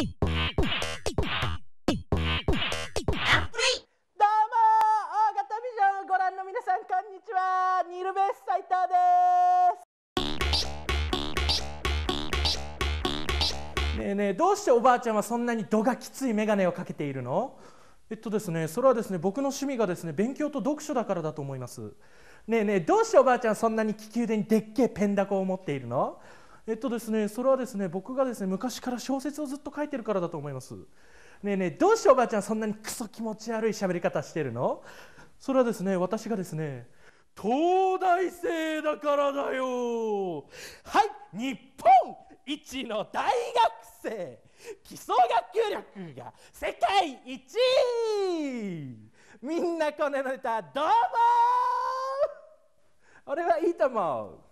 ねえねえどうしておばあちゃんはそんなに度がきつい眼鏡をかけているのえっとですねそれはですね僕の趣味がですね勉強と読書だからだと思いますねえねえどうしておばあちゃんはそんなに気球でにでっけえペンダコを持っているのえっとですね、それはですね、僕がですね、昔から小説をずっと書いてるからだと思います。ねえねえ、どうしておばあちゃんそんなにクソ気持ち悪い喋り方してるのそれはですね、私がですね、東大生だからだよはい日本一の大学生基礎学力が世界一みんなこのネタどうもれはいいと思う